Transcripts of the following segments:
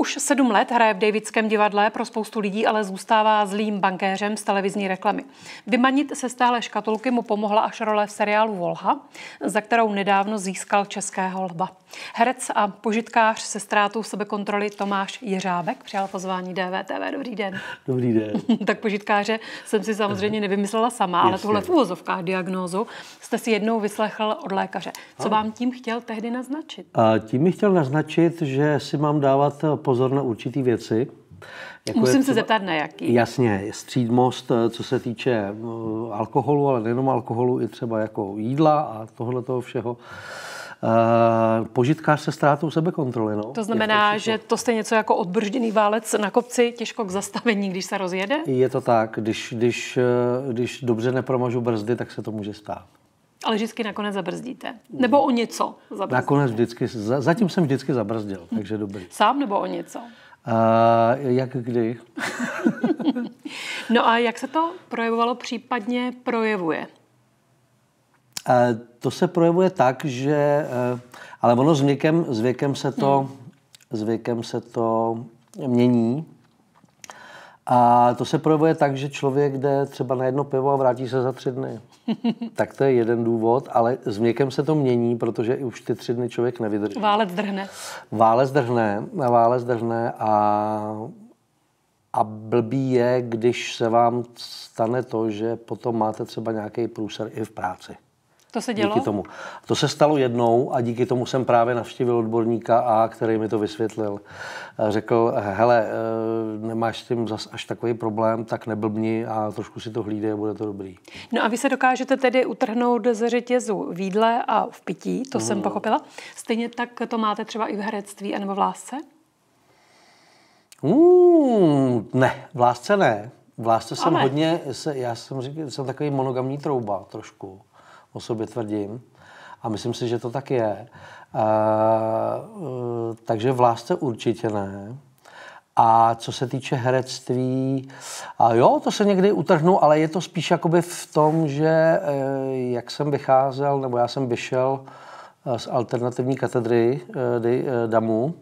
Už sedm let hraje v Davidském divadle, pro spoustu lidí ale zůstává zlým bankéřem z televizní reklamy. Vymanit se stále škatulky mu pomohla až role v seriálu Volha, za kterou nedávno získal českého lba. Herec a požitkář se ztrátou sebekontroly Tomáš Jeřábek přijal pozvání DVTV. Dobrý den. Dobrý den. tak požitkáře jsem si samozřejmě nevymyslela sama, ale tuhle v úvozovkách diagnózu jste si jednou vyslechl od lékaře. Co vám tím chtěl tehdy naznačit? A tím mi chtěl naznačit, že si mám dávat pozor na určité věci. Jako Musím třeba, se zeptat na jaký. Jasně, střídmost, eh, co se týče eh, alkoholu, ale nejenom alkoholu, i třeba jako jídla a tohle toho všeho. Uh, požitkář se ztrátou sebekontroly. No. To znamená, to že to jste něco jako odbržděný válec na kopci, těžko k zastavení, když se rozjede? Je to tak, když, když, když dobře nepromažu brzdy, tak se to může stát. Ale vždycky nakonec zabrzdíte. Mm. Nebo o něco zabrzdíte. Nakonec vždycky, zatím jsem vždycky zabrzdil, hm. takže dobrý. Sám nebo o něco? Uh, jak kdy? no a jak se to projevovalo, případně projevuje? Uh, to se projevuje tak, že... Uh, ale ono s věkem, s věkem se to... Hmm. S věkem se to mění. A to se projevuje tak, že člověk jde třeba na jedno pivo a vrátí se za tři dny. tak to je jeden důvod, ale s měkem se to mění, protože už ty tři dny člověk nevydrží. Válec drhne. Válec drhne, válec drhne a, a blbý je, když se vám stane to, že potom máte třeba nějaký průser i v práci. To se dělo? Díky tomu. To se stalo jednou a díky tomu jsem právě navštívil odborníka A, který mi to vysvětlil. Eh, řekl, hele, eh, nemáš s tím zas až takový problém, tak neblbni a trošku si to hlídej a bude to dobrý. No a vy se dokážete tedy utrhnout ze řetězu v jídle a v pití, to hmm. jsem pochopila. Stejně tak to máte třeba i v herectví anebo v lásce? Mm, ne, v lásce ne. V lásce Ale. jsem hodně, já jsem, říkal, jsem takový monogamní trouba trošku o sobě tvrdím. A myslím si, že to tak je. A, e, takže v lásce určitě ne. A co se týče herectví, a jo, to se někdy utrhnu, ale je to spíš jakoby v tom, že e, jak jsem vycházel, nebo já jsem vyšel e, z alternativní katedry DAMu,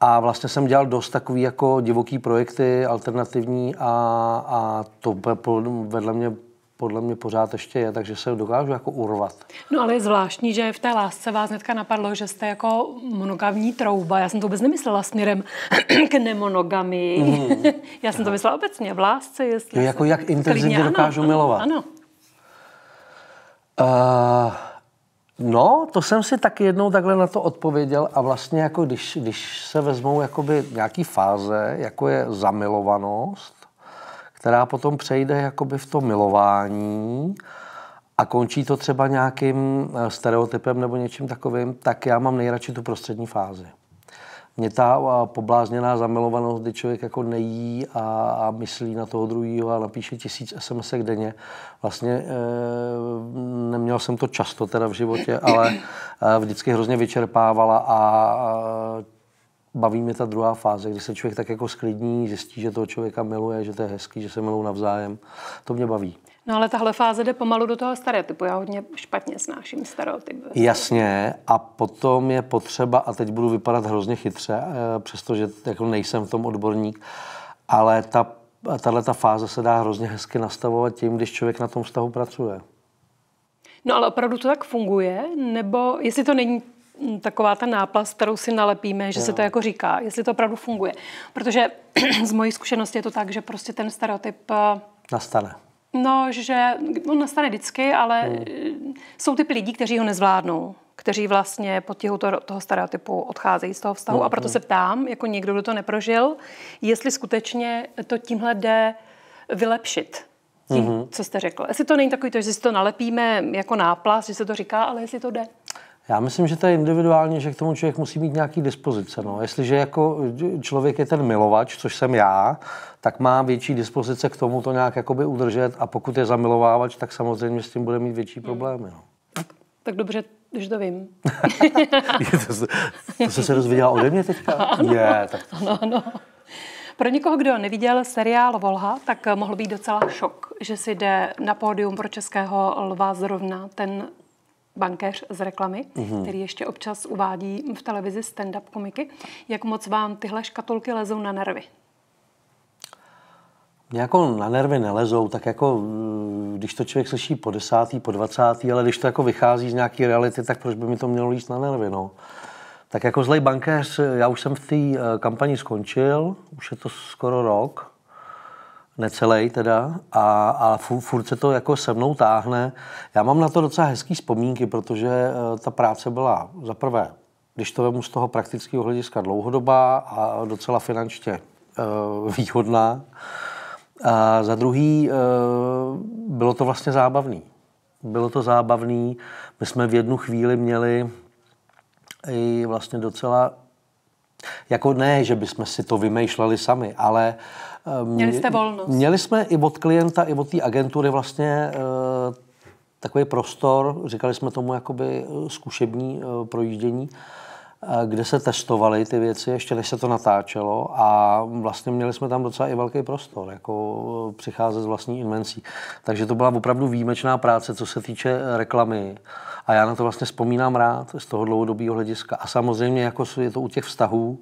a vlastně jsem dělal dost takový jako divoký projekty, alternativní a, a to vedle mě podle mě pořád ještě je, takže se dokážu jako urvat. No ale je zvláštní, že v té lásce vás hnedka napadlo, že jste jako monogamní trouba. Já jsem to vůbec nemyslela směrem k nemonogamii. Mm. Já jsem to myslela obecně v lásce. Jestli jo, jako jak intenzivně klidně, dokážu ano, milovat. Ano. Uh, no, to jsem si taky jednou takhle na to odpověděl a vlastně jako když, když se vezmou jakoby nějaký fáze, jako je zamilovanost, která potom přejde jakoby v to milování a končí to třeba nějakým eh, stereotypem nebo něčím takovým, tak já mám nejradši tu prostřední fázi. Mě ta eh, poblázněná zamilovanost, kdy člověk jako nejí a, a myslí na toho druhého a napíše tisíc sms denně, vlastně e, neměl jsem to často teda v životě, ale e, vždycky hrozně vyčerpávala a, a baví mě ta druhá fáze, kdy se člověk tak jako sklidní, zjistí, že toho člověka miluje, že to je hezký, že se milou navzájem. To mě baví. No ale tahle fáze jde pomalu do toho stereotypu. Já hodně špatně snáším stereotyp. Jasně a potom je potřeba, a teď budu vypadat hrozně chytře, eh, přestože jako nejsem v tom odborník, ale ta, tahle ta fáze se dá hrozně hezky nastavovat tím, když člověk na tom vztahu pracuje. No ale opravdu to tak funguje? Nebo jestli to není Mm, taková ta náplast, kterou si nalepíme, že no. se to jako říká, jestli to opravdu funguje. Protože z mojí zkušenosti je to tak, že prostě ten stereotyp... Eh, nastane. No, že on nastane vždycky, ale hmm. Eh, jsou typy lidí, kteří ho nezvládnou kteří vlastně pod tíhu toho, toho stereotypu odcházejí z toho vztahu. Mm, a proto se ptám, jako někdo, kdo to neprožil, jestli skutečně to tímhle jde vylepšit. Tím, hmm co jste řekl. Jestli to není takový to, že si to nalepíme jako náplast, že se to říká, ale jestli to jde. Já myslím, že to je individuálně, že k tomu člověk musí mít nějaký dispozice. No. Jestliže jako člověk je ten milovač, což jsem já, tak má větší dispozice k tomu to nějak jakoby udržet a pokud je zamilovávač, tak samozřejmě s tím bude mít větší hmm. problémy. No. Tak, tak dobře, když to vím. to, to jsi se dozvěděla ode mě teďka? Ano, je, tak... ano, ano. Pro někoho, kdo neviděl seriál Volha, tak mohl být docela šok, že si jde na pódium pro českého lva zrovna ten bankéř z reklamy, mm-hmm. který ještě občas uvádí v televizi stand-up komiky. Jak moc vám tyhle škatulky lezou na nervy? Mě jako na nervy nelezou, tak jako mm, když to člověk slyší po desátý, po dvacátý, ale když to jako vychází z nějaké reality, tak proč by mi to mělo líst na nervy, no. Tak jako zlej bankéř, já už jsem v té eh, kampani skončil, už je to skoro rok, necelej teda, a, a furt, se to jako se mnou táhne. Já mám na to docela hezký vzpomínky, protože eh, ta práce byla za prvé, když to vemu z toho praktického hlediska dlouhodobá a docela finančně eh, výhodná. A za druhý eh, bylo to vlastně zábavný. Bylo to zábavný. My jsme v jednu chvíli měli i vlastně docela jako ne, že bychom si to vymýšleli sami, ale eh, Měli jste volnost. Měli jsme i od klienta, i od té agentury vlastně eh, takový prostor, říkali jsme tomu jakoby eh, zkušební projíždění, kde se testovaly ty věci, ještě než se to natáčelo a vlastně měli jsme tam docela i velký prostor, jako eh, přicházet z vlastní invencí. Takže to byla opravdu výjimečná práce, co se týče eh, reklamy. A já na to vlastně vzpomínám rád z toho dlouhodobého hlediska. A samozřejmě, jako je to u těch vztahů,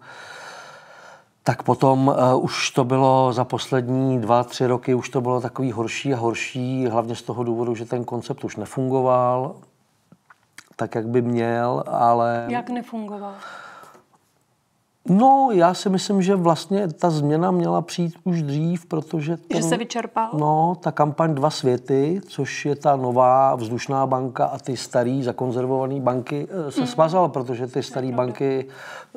tak potom uh, už to bylo za poslední dva, tři roky, už to bylo takový horší a horší, hlavně z toho důvodu, že ten koncept už nefungoval, tak, jak by měl, ale... Jak nefungoval? No, já si myslím, že vlastně ta změna měla přijít už dřív, protože... Ten, že se vyčerpal? No, ta kampaň Dva světy, což je ta nová vzdušná banka a ty starý zakonzervované banky eh, se mm. smazala, protože ty staré banky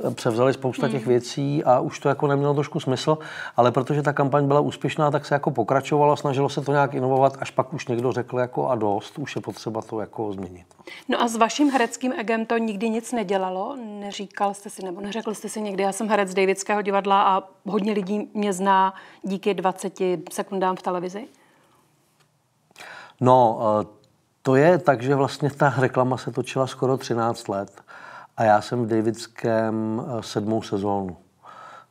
eh, převzaly spousta mm. těch mhm. věcí a už to jako nemělo trošku smysl, ale protože ta kampaň byla úspěšná, tak se jako pokračovalo, snažilo se to nějak inovovat, až pak už někdo řekl jako a dost, už je potřeba to jako změnit. No a s vaším hereckým egem to nikdy nic nedělalo? Neříkal jste si nebo neřekl jste si někdy někdy. Já jsem herec Davidského divadla a hodně lidí mě zná díky 20 sekundám v televizi. No, eh, to je tak, že vlastně ta reklama se točila skoro 13 let a já jsem v Davidském eh, sedmou sezónu.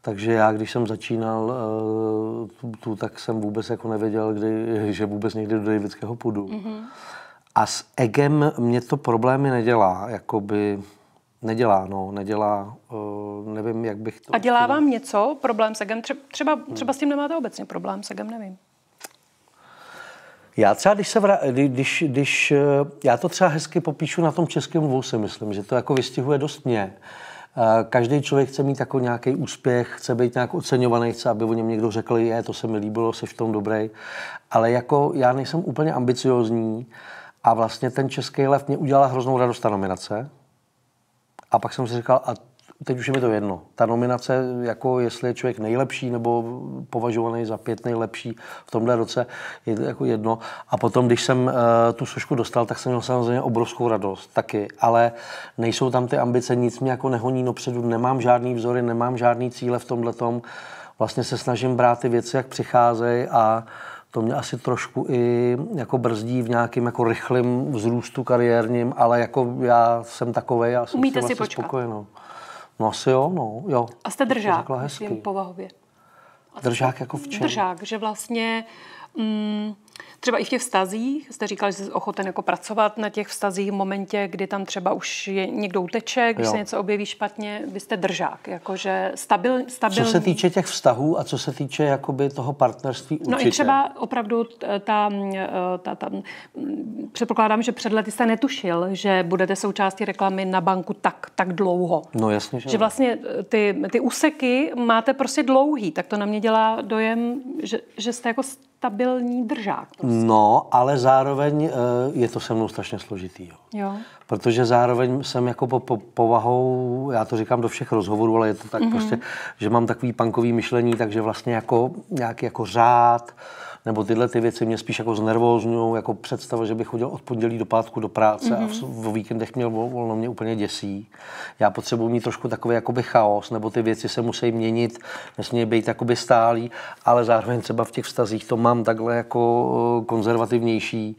Takže já, když jsem začínal eh, tu, tu tak jsem vůbec jako nevěděl, kdy, že vůbec někdy do Davidského půjdu. Mm-hmm. A s egem mě to problémy nedělá, jakoby nedělá, no, nedělá. Uh, nevím, jak bych to... A dělá vám něco problém se egem? Třeba, třeba s tím nemáte obecně problém se egem, nevím. Já třeba, když se vrá... když, když, eh, já to třeba hezky popíšu na tom českém vůse myslím, že to jako vystihuje dost mě. Eh, každý člověk chce mít jako nějaký úspěch, chce být nějak oceňovaný, chce, aby o něm někdo řekl, je, to se mi líbilo, jsi v tom dobrý. Ale jako já nejsem úplně ambiciozní a vlastně ten Český lev mě udělala hroznou radost ta nominace. A pak jsem si říkal, a teď už je mi to jedno. Ta nominace, jako jestli je člověk nejlepší nebo považovaný za pět nejlepší v tomhle roce, je to jako jedno. A potom, když jsem uh, tu sošku dostal, tak jsem měl samozřejmě obrovskou radost taky, ale nejsou tam ty ambice, nic mě jako nehoní dopředu, nemám žádný vzory, nemám žádný cíle v tomhle tom. Vlastně se snažím brát ty věci, jak přicházejí a to mě asi trošku i jako brzdí v nějakým jako rychlém vzrůstu kariérním, ale jako já jsem takovej, a jsem Umíte si vlastně počkat. spokojenou. No asi jo, no, jo. A jste držák, myslím, povahově. Držák jako v čem? Držák, že vlastně... Mm, Třeba i v těch vztazích, jste říkal, že jsi ochoten jako pracovat na těch vztazích v momentě, kdy tam třeba už je, někdo uteče, když jo. se něco objeví špatně, vy jste držák, jakože stabil, stabilní. Co se týče těch vztahů a co se týče jakoby toho partnerství určitě. No i třeba opravdu ta, ta, ta, předpokládám, že před lety jste netušil, že budete součástí reklamy na banku tak, tak dlouho. No jasně, že, že vlastně e, ty, ty úseky máte prostě dlouhý, tak to na mě dělá dojem, že, že jste jako stabilní držák. Prostě. No, ale zároveň eh, je to se mnou strašně složitý. Jo. Protože zároveň jsem jako po, po, povahou, já to říkám do všech rozhovorů, ale je to tak mm-hmm. prostě, že mám takový pankový myšlení, takže vlastně jako nějaký jako řád, nebo tyhle ty věci mě spíš jako znervózňují, jako představa, že bych chodil od pondělí do pátku do práce mm-hmm. a v, mhm. v víkendech měl volno, mě úplně děsí. Já potřebuji mít trošku takový jakoby chaos, nebo ty věci se musí měnit, nesmí být jakoby stálý, ale zároveň třeba v těch vztazích to mám takhle jako eh, konzervativnější.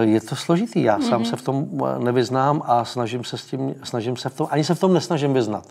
Eh, je to složitý, já sám mm-hmm. se v tom eh, nevyznám a snažím se s tím, snažím se v tom, ani se v tom nesnažím vyznat.